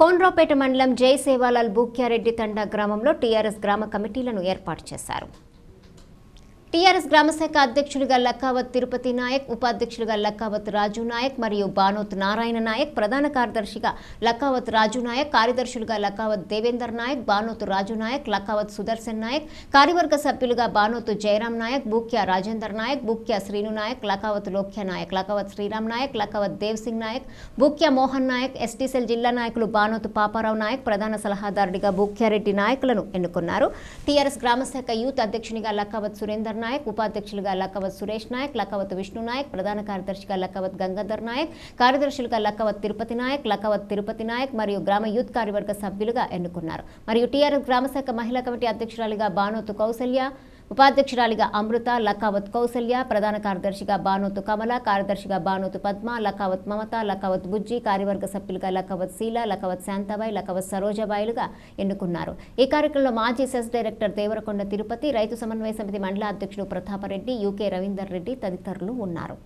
కోన్రాపేట మండలం జై సేవాలాల్ బూక్యారెడ్డి తండా గ్రామంలో టీఆర్ఎస్ గ్రామ కమిటీలను ఏర్పాటు చేశారు టీఆర్ఎస్ గ్రామశాఖ అధ్యక్షుడిగా లక్కావత్ తిరుపతి నాయక్ ఉపాధ్యక్షుడిగా లక్కావత్ రాజు నాయక్ మరియు బానోత్ నారాయణ నాయక్ ప్రధాన కార్యదర్శిగా లక్కావత్ రాజు నాయక్ కార్యదర్శులుగా లక్కావత్ దేవేందర్ నాయక్ బానోత్ రాజు నాయక్ లక్కావత్ సుదర్శన్ నాయక్ కార్యవర్గ సభ్యులుగా బానోత్ జయరాం నాయక్ బూక్యా రాజేందర్ నాయక్ బూక్యా శ్రీను నాయక్ లక్కావత్ లోక్య నాయక్ లక్కావత్ శ్రీరామ్ నాయక్ లక్కావత్ దేవ్ సింగ్ నాయక్ బూక్యా మోహన్ నాయక్ ఎస్టీసెల్ జిల్లా నాయకులు బానోత్ పాపారావు నాయక్ ప్రధాన సలహాదారుడిగా బూక్యారెడ్డి నాయకులను ఎన్నుకున్నారు టీఆర్ఎస్ గ్రామశాఖ యూత్ అధ్యక్షునిగా లక్కావత్ సురేందర్ నాయక్ ఉపాధ్యక్షులుగా లక్కవత్ సురేష్ నాయక్ లక్కవత్ విష్ణు నాయక్ ప్రధాన కార్యదర్శిగా లక్కవత్ గంగాధర్ నాయక్ కార్యదర్శులుగా లక్కవత్ తిరుపతి నాయక్ లక్కవత్ తిరుపతి నాయక్ మరియు గ్రామ యూత్ కార్యవర్గ సభ్యులుగా ఎన్నుకున్నారు మరియు టీఆర్ఎస్ గ్రామశాఖ మహిళా కమిటీ అధ్యక్షురాలిగా బానోతు కౌసల్య ఉపాధ్యక్షురాలిగా అమృత లఖావత్ కౌసల్య ప్రధాన కార్యదర్శిగా బానోతు కమల కార్యదర్శిగా బానోతు పద్మ లఖావత్ మమత లఖావత్ బుజ్జి కార్యవర్గ సభ్యులుగా లఖావత్ శీల లఖావత్ శాంతాబాయి లఖావత్ సరోజాబాయిలుగా ఎన్నుకున్నారు ఈ కార్యక్రమంలో మాజీ సెస్ డైరెక్టర్ దేవరకొండ తిరుపతి రైతు సమన్వయ సమితి మండల అధ్యక్షుడు ప్రతాపరెడ్డి యూకే రవీందర్ రెడ్డి తదితరులు ఉన్నారు